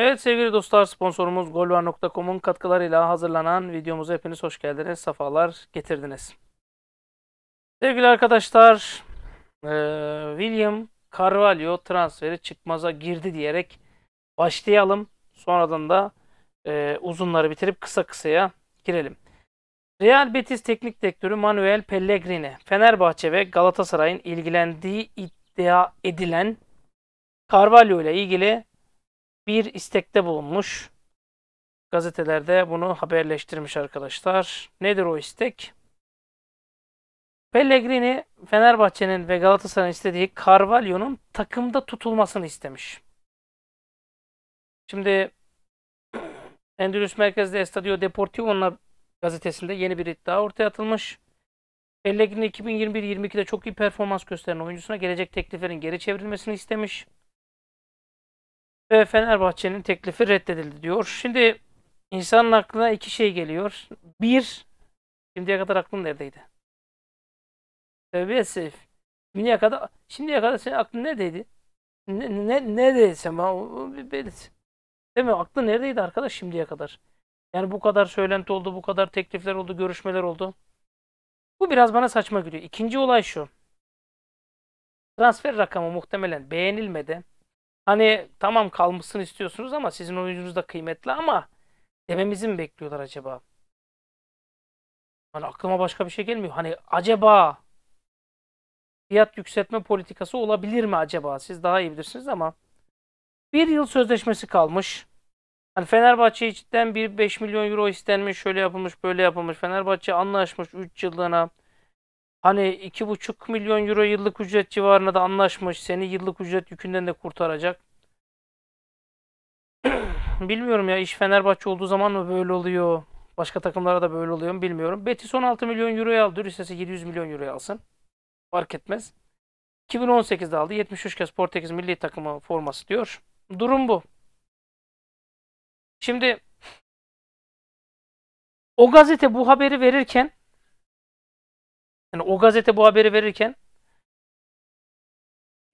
Evet sevgili dostlar sponsorumuz golvar.com'un katkılarıyla hazırlanan videomuza hepiniz hoş geldiniz. Safalar getirdiniz. Sevgili arkadaşlar e, William Carvalho transferi çıkmaza girdi diyerek başlayalım. Sonradan da e, uzunları bitirip kısa kısaya girelim. Real Betis teknik direktörü Manuel Pellegrini, Fenerbahçe ve Galatasaray'ın ilgilendiği iddia edilen Carvalho ile ilgili bir istekte bulunmuş. Gazetelerde bunu haberleştirmiş arkadaşlar. Nedir o istek? Pellegrini Fenerbahçe'nin ve Galatasaray'ın istediği Carvalho'nun takımda tutulmasını istemiş. Şimdi Endülüs merkezde Estadio Deportivo'nun gazetesinde yeni bir iddia ortaya atılmış. Pellegrini 2021-22'de çok iyi performans gösteren oyuncusuna gelecek tekliflerin geri çevrilmesini istemiş ve Fenerbahçe'nin teklifi reddedildi diyor. Şimdi insanın aklına iki şey geliyor. Bir, şimdiye kadar aklın neredeydi? Tövbe Şimdiye kadar, şimdiye kadar senin aklın neredeydi? Ne, ne, neredeydi sen bir Beliz. Değil mi? Aklın neredeydi arkadaş şimdiye kadar? Yani bu kadar söylenti oldu, bu kadar teklifler oldu, görüşmeler oldu. Bu biraz bana saçma geliyor. İkinci olay şu. Transfer rakamı muhtemelen beğenilmedi. Hani tamam kalmasını istiyorsunuz ama sizin oyuncunuz da kıymetli ama dememizi mi bekliyorlar acaba? Hani aklıma başka bir şey gelmiyor. Hani acaba fiyat yükseltme politikası olabilir mi acaba? Siz daha iyi bilirsiniz ama bir yıl sözleşmesi kalmış. Hani Fenerbahçe cidden bir 5 milyon euro istenmiş, şöyle yapılmış, böyle yapılmış. Fenerbahçe anlaşmış 3 yıllığına. Hani iki buçuk milyon euro yıllık ücret civarına da anlaşmış. Seni yıllık ücret yükünden de kurtaracak. bilmiyorum ya iş Fenerbahçe olduğu zaman mı böyle oluyor? Başka takımlara da böyle oluyor mu bilmiyorum. Betis 16 milyon euroya aldı. Lüses'e 700 milyon euroya alsın. Fark etmez. 2018'de aldı. 73 kez Portekiz milli takımı forması diyor. Durum bu. Şimdi o gazete bu haberi verirken yani o gazete bu haberi verirken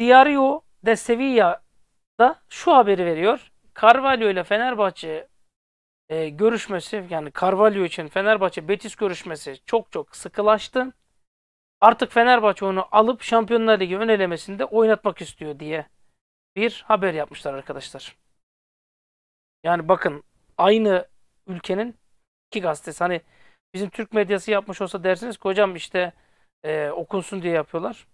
Diario de Sevilla'da şu haberi veriyor. Carvalho ile Fenerbahçe e, görüşmesi yani Carvalho için Fenerbahçe Betis görüşmesi çok çok sıkılaştı. Artık Fenerbahçe onu alıp Şampiyonlar Ligi ön elemesinde oynatmak istiyor diye bir haber yapmışlar arkadaşlar. Yani bakın aynı ülkenin iki gazetesi hani bizim Türk medyası yapmış olsa dersiniz ki hocam işte e, okunsun diye yapıyorlar.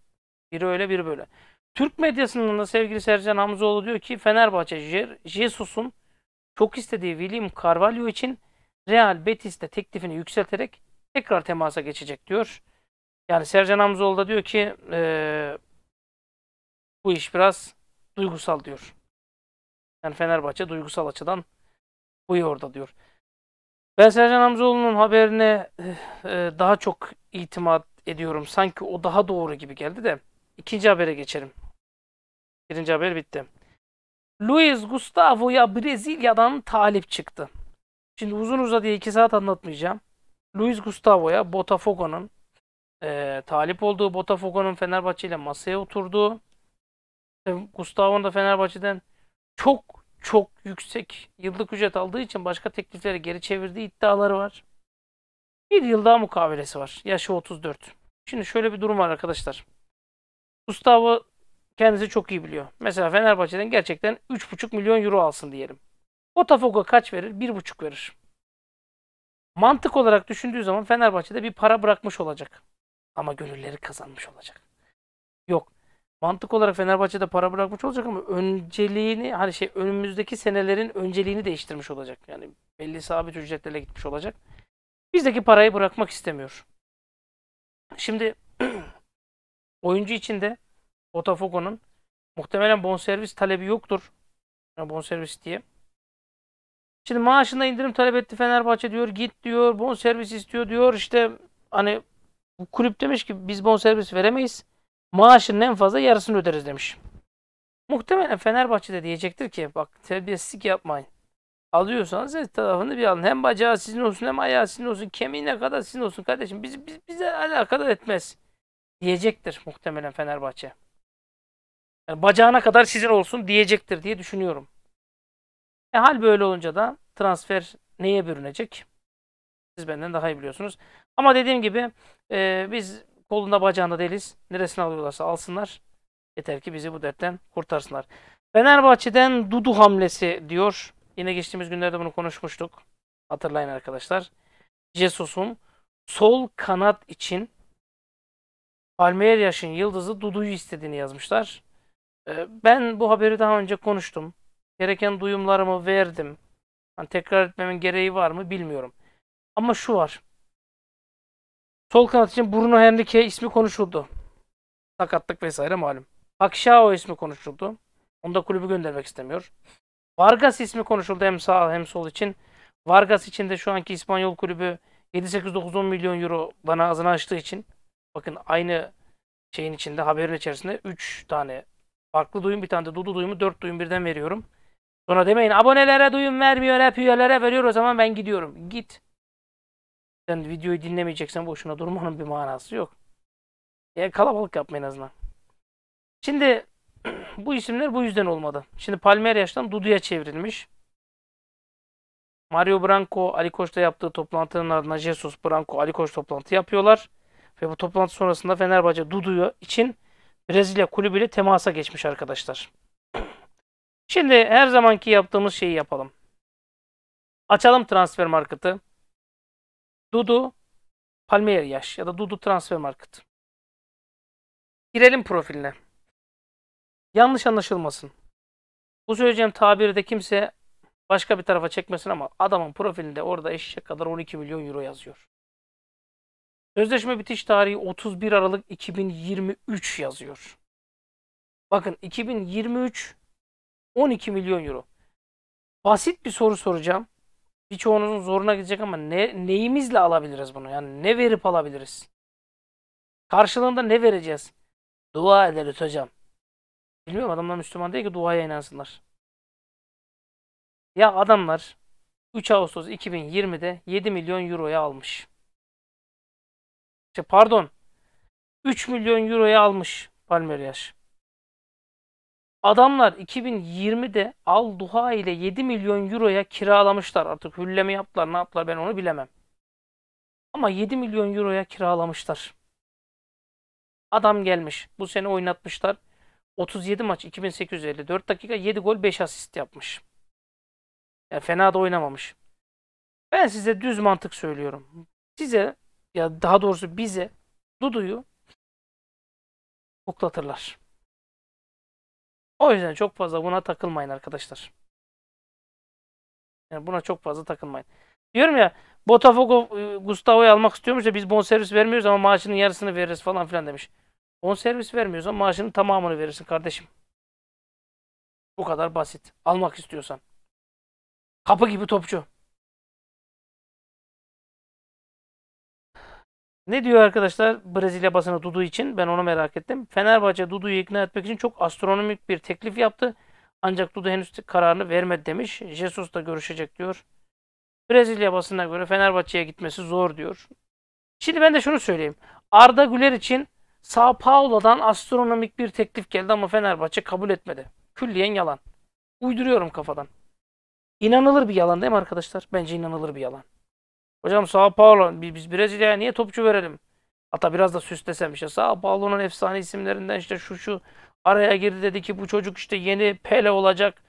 Biri öyle biri böyle. Türk medyasının da sevgili Sercan Hamzoğlu diyor ki Fenerbahçe Jesus'un çok istediği William Carvalho için Real Betis'te teklifini yükselterek tekrar temasa geçecek diyor. Yani Sercan Hamzoğlu da diyor ki e, bu iş biraz duygusal diyor. Yani Fenerbahçe duygusal açıdan bu orada diyor. Ben Sercan Hamzoğlu'nun haberine e, daha çok itimat ediyorum. Sanki o daha doğru gibi geldi de. İkinci habere geçelim. Birinci haber bitti. Luiz Gustavo'ya Brezilya'dan talip çıktı. Şimdi uzun uza iki saat anlatmayacağım. Luiz Gustavo'ya Botafogo'nun e, talip olduğu Botafogo'nun Fenerbahçe ile masaya oturduğu Gustavo'nun da Fenerbahçe'den çok çok yüksek yıllık ücret aldığı için başka teklifleri geri çevirdiği iddiaları var. Bir yıl daha mukavelesi var. Yaşı 34. Şimdi şöyle bir durum var arkadaşlar. Gustavo kendisi çok iyi biliyor. Mesela Fenerbahçe'den gerçekten 3,5 milyon euro alsın diyelim. Botafogo kaç verir? 1,5 verir. Mantık olarak düşündüğü zaman Fenerbahçe'de bir para bırakmış olacak. Ama gönülleri kazanmış olacak. Yok. Mantık olarak Fenerbahçe'de para bırakmış olacak ama önceliğini hani şey önümüzdeki senelerin önceliğini değiştirmiş olacak. Yani belli sabit ücretlerle gitmiş olacak bizdeki parayı bırakmak istemiyor. Şimdi oyuncu için de Botafogo'nun muhtemelen bonservis talebi yoktur. Yani bonservis diye. Şimdi maaşında indirim talep etti Fenerbahçe diyor. Git diyor. Bonservis istiyor diyor. İşte hani kulüp demiş ki biz bonservis veremeyiz. Maaşının en fazla yarısını öderiz demiş. Muhtemelen Fenerbahçe de diyecektir ki bak terbiyesizlik yapmayın alıyorsanız et tarafını bir alın. Hem bacağı sizin olsun hem ayağı sizin olsun. Kemiğine kadar sizin olsun kardeşim. Biz, biz, bize alakadar etmez diyecektir muhtemelen Fenerbahçe. Yani bacağına kadar sizin olsun diyecektir diye düşünüyorum. E hal böyle olunca da transfer neye bürünecek? Siz benden daha iyi biliyorsunuz. Ama dediğim gibi e, biz kolunda bacağında değiliz. Neresini alıyorlarsa alsınlar. Yeter ki bizi bu dertten kurtarsınlar. Fenerbahçe'den Dudu hamlesi diyor. Yine geçtiğimiz günlerde bunu konuşmuştuk. Hatırlayın arkadaşlar. Jesus'un sol kanat için Palmeires'in yıldızı Dudu'yu istediğini yazmışlar. Ee, ben bu haberi daha önce konuştum. Gereken duyumlarımı verdim. Hani tekrar etmemin gereği var mı bilmiyorum. Ama şu var. Sol kanat için Bruno Henrique ismi konuşuldu. Sakatlık vesaire malum. Akşao ismi konuşuldu. Onu da kulübü göndermek istemiyor. Vargas ismi konuşuldu hem sağ hem sol için. Vargas için de şu anki İspanyol kulübü 7-8-9-10 milyon euro bana ağzını açtığı için bakın aynı şeyin içinde haberin içerisinde 3 tane farklı duyum bir tane de Dudu duyumu 4 duyum birden veriyorum. Sonra demeyin abonelere duyum vermiyor hep üyelere veriyor o zaman ben gidiyorum. Git. Sen videoyu dinlemeyeceksen boşuna durmanın bir manası yok. Ya e, kalabalık yapmayın en azından. Şimdi bu isimler bu yüzden olmadı. Şimdi Palmeiras'tan Dudu'ya çevrilmiş. Mario Branco, Ali Koç'ta yaptığı toplantının ardından Jesus Branco, Ali Koç toplantı yapıyorlar. Ve bu toplantı sonrasında Fenerbahçe Duduyu için Brezilya kulübüyle temasa geçmiş arkadaşlar. Şimdi her zamanki yaptığımız şeyi yapalım. Açalım transfer marketi. Dudu Palmeiras ya da Dudu transfer marketi. Girelim profiline. Yanlış anlaşılmasın. Bu söyleyeceğim tabiri de kimse başka bir tarafa çekmesin ama adamın profilinde orada eşek kadar 12 milyon euro yazıyor. Sözleşme bitiş tarihi 31 Aralık 2023 yazıyor. Bakın 2023 12 milyon euro. Basit bir soru soracağım. Birçoğunuzun zoruna gidecek ama ne, neyimizle alabiliriz bunu? Yani ne verip alabiliriz? Karşılığında ne vereceğiz? Dua ederiz hocam. Bilmiyorum adamlar Müslüman değil ki duaya inansınlar. Ya adamlar 3 Ağustos 2020'de 7 milyon euroya almış. İşte pardon. 3 milyon euroya almış Palmer Yaş. Adamlar 2020'de Al Duha ile 7 milyon euroya kiralamışlar. Artık hülleme yaptılar ne yaptılar ben onu bilemem. Ama 7 milyon euroya kiralamışlar. Adam gelmiş. Bu sene oynatmışlar. 37 maç 2854 dakika 7 gol 5 asist yapmış. Yani fena da oynamamış. Ben size düz mantık söylüyorum. Size ya daha doğrusu bize Dudu'yu koklatırlar. O yüzden çok fazla buna takılmayın arkadaşlar. Yani buna çok fazla takılmayın. Diyorum ya Botafogo e, Gustavo'yu almak istiyormuş da biz bonservis vermiyoruz ama maaşının yarısını veririz falan filan demiş. On servis vermiyorsan maaşının tamamını verirsin kardeşim. Bu kadar basit. Almak istiyorsan. Kapı gibi topçu. Ne diyor arkadaşlar Brezilya basını Dudu için? Ben onu merak ettim. Fenerbahçe Dudu'yu ikna etmek için çok astronomik bir teklif yaptı. Ancak Dudu henüz kararını vermedi demiş. Jesus da görüşecek diyor. Brezilya basına göre Fenerbahçe'ye gitmesi zor diyor. Şimdi ben de şunu söyleyeyim. Arda Güler için Sao Paulo'dan astronomik bir teklif geldi ama Fenerbahçe kabul etmedi. Külliyen yalan. Uyduruyorum kafadan. İnanılır bir yalan değil mi arkadaşlar? Bence inanılır bir yalan. Hocam Sao Paulo, biz Brezilya'ya niye topçu verelim? Hatta biraz da süslesem işte Sao Paulo'nun efsane isimlerinden işte şu şu araya girdi dedi ki bu çocuk işte yeni Pele olacak.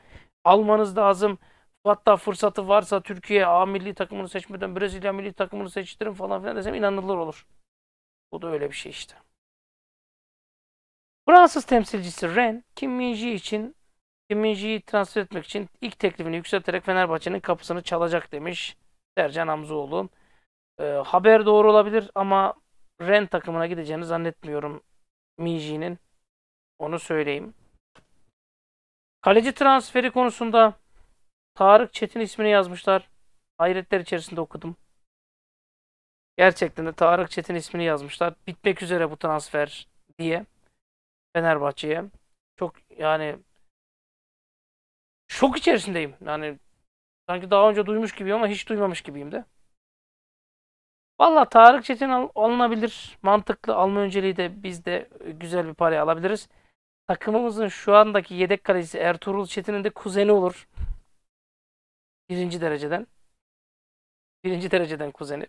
Almanız lazım. Hatta fırsatı varsa Türkiye A milli takımını seçmeden Brezilya milli takımını seçtirin falan filan desem inanılır olur. Bu da öyle bir şey işte. Fransız temsilcisi Ren, Kim min için Kim min transfer etmek için ilk teklifini yükselterek Fenerbahçe'nin kapısını çalacak demiş Sercan Hamzoğlu. E, haber doğru olabilir ama Ren takımına gideceğini zannetmiyorum Minji'nin. Onu söyleyeyim. Kaleci transferi konusunda Tarık Çetin ismini yazmışlar. Hayretler içerisinde okudum. Gerçekten de Tarık Çetin ismini yazmışlar. Bitmek üzere bu transfer diye. Fenerbahçe'ye. Çok yani şok içerisindeyim. Yani sanki daha önce duymuş gibi ama hiç duymamış gibiyim de. Valla Tarık Çetin al- alınabilir. Mantıklı alma önceliği de biz de e, güzel bir paraya alabiliriz. Takımımızın şu andaki yedek kalecisi Ertuğrul Çetin'in de kuzeni olur. Birinci dereceden. Birinci dereceden kuzeni.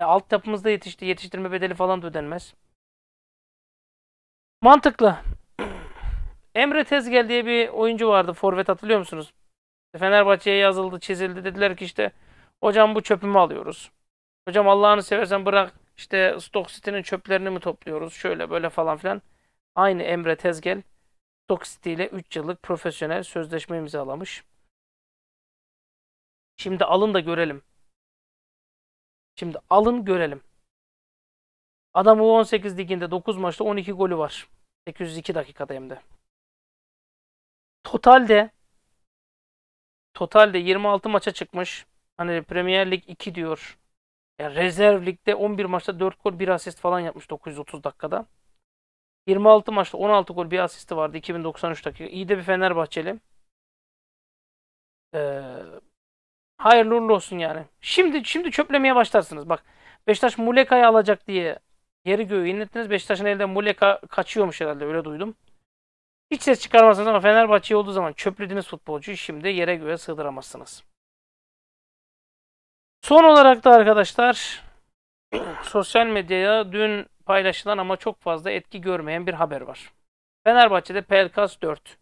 E, altyapımızda yetişti. Yetiştirme bedeli falan da ödenmez. Mantıklı. Emre Tezgel diye bir oyuncu vardı. Forvet hatırlıyor musunuz? Fenerbahçe'ye yazıldı, çizildi. Dediler ki işte hocam bu çöpümü alıyoruz. Hocam Allah'ını seversen bırak işte Stock City'nin çöplerini mi topluyoruz? Şöyle böyle falan filan. Aynı Emre Tezgel Stock City ile 3 yıllık profesyonel sözleşme imzalamış. Şimdi alın da görelim. Şimdi alın görelim. Adam U18 liginde 9 maçta 12 golü var. 802 dakikada hem de. Totalde totalde 26 maça çıkmış. Hani Premier Lig 2 diyor. Yani rezerv ligde 11 maçta 4 gol 1 asist falan yapmış 930 dakikada. 26 maçta 16 gol 1 asisti vardı 2093 dakika. İyi de bir Fenerbahçeli. Ee, hayırlı uğurlu olsun yani. Şimdi şimdi çöplemeye başlarsınız. Bak Beşiktaş Muleka'yı alacak diye Yeri göğü inlettiniz. Beşiktaş'ın elinden Muleka kaçıyormuş herhalde öyle duydum. Hiç ses çıkarmazsınız ama Fenerbahçe olduğu zaman çöplediniz futbolcu Şimdi yere göğe sığdıramazsınız. Son olarak da arkadaşlar sosyal medyaya dün paylaşılan ama çok fazla etki görmeyen bir haber var. Fenerbahçe'de Pelkas 4,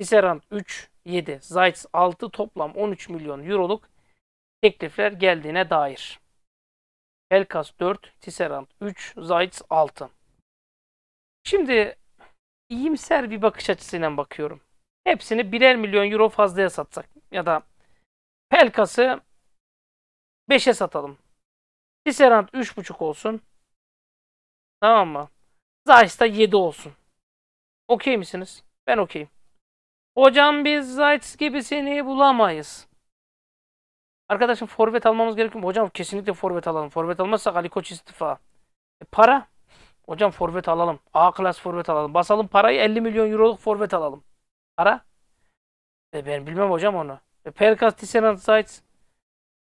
Tisserand 3, 7, Zayt 6 toplam 13 milyon euroluk teklifler geldiğine dair. Helkas 4, Tisserand 3, Zayt's 6. Şimdi iyimser bir bakış açısıyla bakıyorum. Hepsini birer milyon euro fazlaya satsak ya da Pelkas'ı 5'e satalım. Tisserand 3.5 olsun. Tamam mı? Zayt'da 7 olsun. Okey misiniz? Ben okeyim. Hocam biz Zayt gibisini bulamayız. Arkadaşım forvet almamız gerekiyor mu? Hocam kesinlikle forvet alalım. Forvet almazsak Ali Koç istifa. E, para? Hocam forvet alalım. A klas forvet alalım. Basalım parayı 50 milyon euroluk forvet alalım. Para? E, ben bilmem hocam onu. E, Perkas Tisserand Zaitz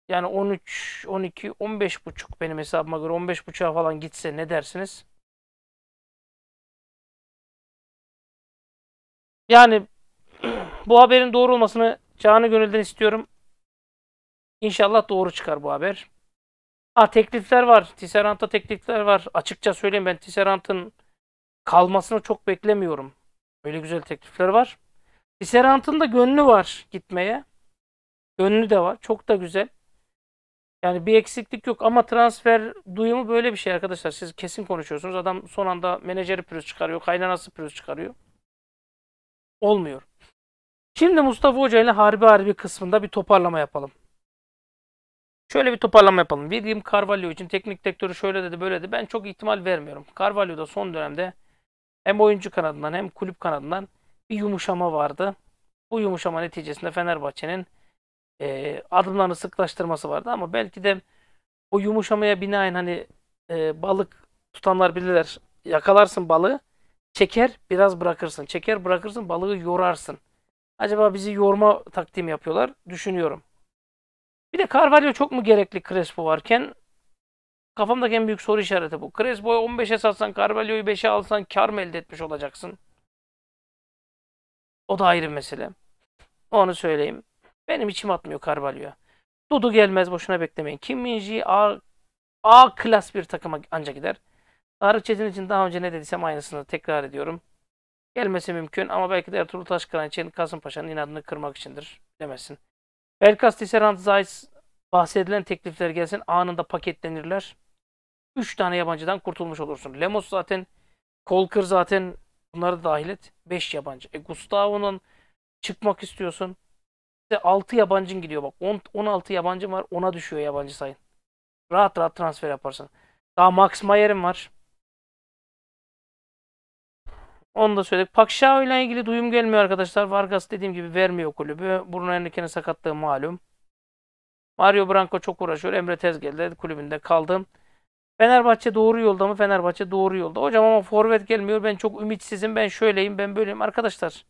yani 13, 12, 15 buçuk benim hesabıma göre 15 buçuğa falan gitse ne dersiniz? Yani bu haberin doğru olmasını canı gönülden istiyorum. İnşallah doğru çıkar bu haber. Aa, teklifler var. Tisserant'a teklifler var. Açıkça söyleyeyim ben Tisserant'ın kalmasını çok beklemiyorum. Öyle güzel teklifler var. Tisserant'ın da gönlü var gitmeye. Gönlü de var. Çok da güzel. Yani bir eksiklik yok ama transfer duyumu böyle bir şey arkadaşlar. Siz kesin konuşuyorsunuz. Adam son anda menajeri pürüz çıkarıyor. Kaynanası pürüz çıkarıyor. Olmuyor. Şimdi Mustafa Hoca ile harbi harbi kısmında bir toparlama yapalım. Şöyle bir toparlama yapalım. William Carvalho için teknik direktörü şöyle dedi böyle dedi. Ben çok ihtimal vermiyorum. Carvalho da son dönemde hem oyuncu kanadından hem kulüp kanadından bir yumuşama vardı. Bu yumuşama neticesinde Fenerbahçe'nin e, adımlarını sıklaştırması vardı ama belki de o yumuşamaya binaen hani e, balık tutanlar bilirler. Yakalarsın balığı, çeker biraz bırakırsın. Çeker bırakırsın balığı yorarsın. Acaba bizi yorma taktiği yapıyorlar? Düşünüyorum. Bir de Carvalho çok mu gerekli Crespo varken? Kafamdaki en büyük soru işareti bu. Crespo'yu 15'e satsan, Carvalho'yu 5'e alsan kar mı elde etmiş olacaksın? O da ayrı mesele. Onu söyleyeyim. Benim içim atmıyor Carvalho'ya. Dudu gelmez boşuna beklemeyin. Kim Minji A, A klas bir takıma anca gider. Tarık Çetin için daha önce ne dediysem aynısını tekrar ediyorum. Gelmesi mümkün ama belki de Ertuğrul Taşkıran için Kasımpaşa'nın inadını kırmak içindir demesin. Belkas Tisserand Zeiss bahsedilen teklifler gelsin anında paketlenirler. 3 tane yabancıdan kurtulmuş olursun. Lemos zaten, Kolkır zaten bunları da dahil et. 5 yabancı. E Gustavo'nun çıkmak istiyorsun. İşte 6 yabancın gidiyor bak. 10, 16 yabancın var. 10'a düşüyor yabancı sayın. Rahat rahat transfer yaparsın. Daha Max Mayer'in var. Onu da söyledik. Pakşao ile ilgili duyum gelmiyor arkadaşlar. Vargas dediğim gibi vermiyor kulübü. Bruno Henrique'nin sakatlığı malum. Mario Branco çok uğraşıyor. Emre Tez geldi kulübünde kaldım. Fenerbahçe doğru yolda mı? Fenerbahçe doğru yolda. Hocam ama forvet gelmiyor. Ben çok ümitsizim. Ben şöyleyim. Ben böyleyim. Arkadaşlar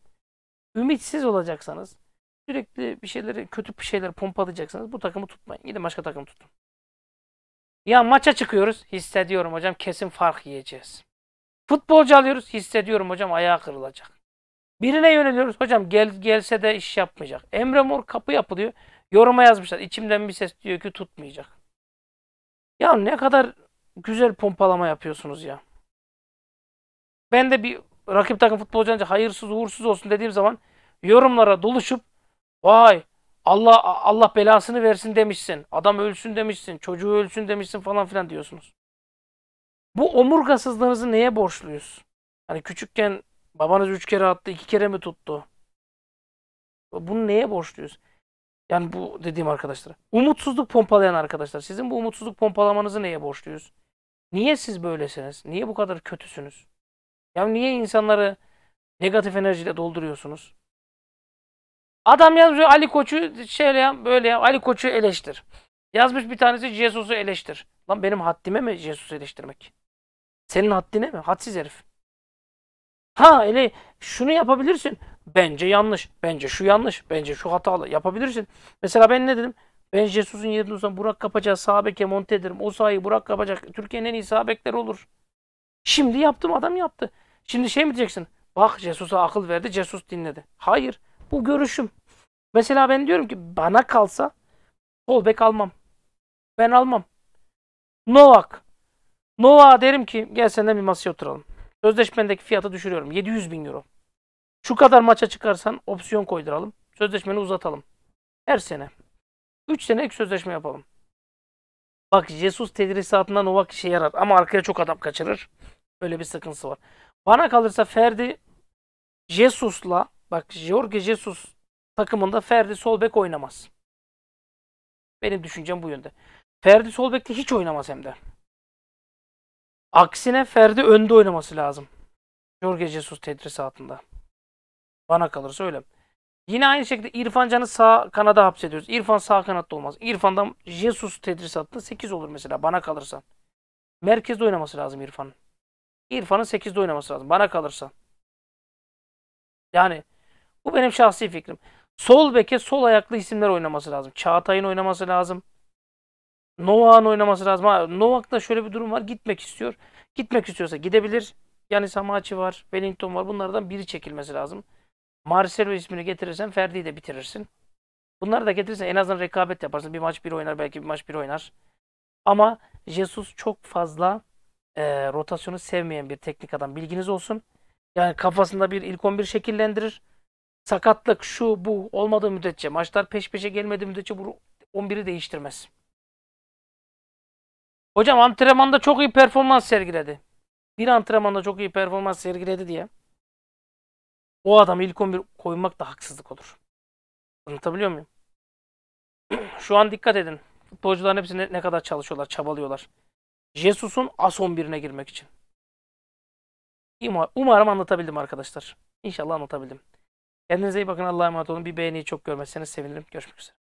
ümitsiz olacaksanız sürekli bir şeyleri kötü bir şeyler pompalayacaksınız. Bu takımı tutmayın. Gidin başka takım tutun. Ya maça çıkıyoruz. Hissediyorum hocam kesin fark yiyeceğiz. Futbolcu alıyoruz. Hissediyorum hocam ayağı kırılacak. Birine yöneliyoruz. Hocam gel, gelse de iş yapmayacak. Emre Mor kapı yapılıyor. Yoruma yazmışlar. İçimden bir ses diyor ki tutmayacak. Ya ne kadar güzel pompalama yapıyorsunuz ya. Ben de bir rakip takım futbolcu hayırsız uğursuz olsun dediğim zaman yorumlara doluşup vay Allah Allah belasını versin demişsin. Adam ölsün demişsin. Çocuğu ölsün demişsin falan filan diyorsunuz. Bu omurgasızlığınızı neye borçluyuz? Hani küçükken babanız üç kere attı, iki kere mi tuttu? Bunu neye borçluyuz? Yani bu dediğim arkadaşlara. Umutsuzluk pompalayan arkadaşlar. Sizin bu umutsuzluk pompalamanızı neye borçluyuz? Niye siz böylesiniz? Niye bu kadar kötüsünüz? Ya niye insanları negatif enerjiyle dolduruyorsunuz? Adam yazmış Ali Koç'u şöyle yap, böyle yap. Ali Koç'u eleştir. Yazmış bir tanesi Jesus'u eleştir. Lan benim haddime mi Jesus'u eleştirmek? Senin haddine mi? Hadsiz herif. Ha öyle şunu yapabilirsin. Bence yanlış. Bence şu yanlış. Bence şu hatalı. Yapabilirsin. Mesela ben ne dedim? Ben Jesus'un yerinde olsam Burak kapacak. sağ beke monte ederim. O sahayı Burak Kapacak. Türkiye'nin en iyi sağ olur. Şimdi yaptım adam yaptı. Şimdi şey mi diyeceksin? Bak Jesus'a akıl verdi. Jesus dinledi. Hayır. Bu görüşüm. Mesela ben diyorum ki bana kalsa sol bek almam. Ben almam. Novak Nova derim ki gel senden bir masaya oturalım. Sözleşmendeki fiyatı düşürüyorum. 700 bin euro. Şu kadar maça çıkarsan opsiyon koyduralım. Sözleşmeni uzatalım. Her sene. 3 sene ek sözleşme yapalım. Bak Jesus tedrisatında Nova işe yarar. Ama arkaya çok adam kaçırır. Öyle bir sıkıntısı var. Bana kalırsa Ferdi Jesus'la bak Jorge Jesus takımında Ferdi sol bek oynamaz. Benim düşüncem bu yönde. Ferdi sol bekte hiç oynamaz hem de. Aksine Ferdi önde oynaması lazım. Jorge Jesus tedrisatında. Bana kalırsa öyle. Yine aynı şekilde İrfan Can'ı sağ kanada hapsediyoruz. İrfan sağ kanatta olmaz. İrfan'dan Jesus tedrisatında 8 olur mesela bana kalırsa. Merkezde oynaması lazım İrfan'ın. İrfan'ın 8'de oynaması lazım bana kalırsa. Yani bu benim şahsi fikrim. Sol beke sol ayaklı isimler oynaması lazım. Çağatay'ın oynaması lazım. Novak'ın oynaması lazım. Novak'ta şöyle bir durum var. Gitmek istiyor. Gitmek istiyorsa gidebilir. Yani Samachi var, Wellington var. Bunlardan biri çekilmesi lazım. Marcelo ismini getirirsen Ferdi'yi de bitirirsin. Bunları da getirirsen en azından rekabet yaparsın. Bir maç bir oynar belki bir maç bir oynar. Ama Jesus çok fazla e, rotasyonu sevmeyen bir teknik adam. Bilginiz olsun. Yani kafasında bir ilk 11 şekillendirir. Sakatlık şu bu olmadığı müddetçe maçlar peş peşe gelmediği müddetçe bu 11'i değiştirmez. Hocam antrenmanda çok iyi performans sergiledi. Bir antrenmanda çok iyi performans sergiledi diye o adam ilk 11 koymak da haksızlık olur. Anlatabiliyor muyum? Şu an dikkat edin. Futbolcuların hepsi ne, ne kadar çalışıyorlar, çabalıyorlar. Jesus'un as 11'ine girmek için. Umarım anlatabildim arkadaşlar. İnşallah anlatabildim. Kendinize iyi bakın. Allah'a emanet olun. Bir beğeniyi çok görmezseniz sevinirim. Görüşmek üzere.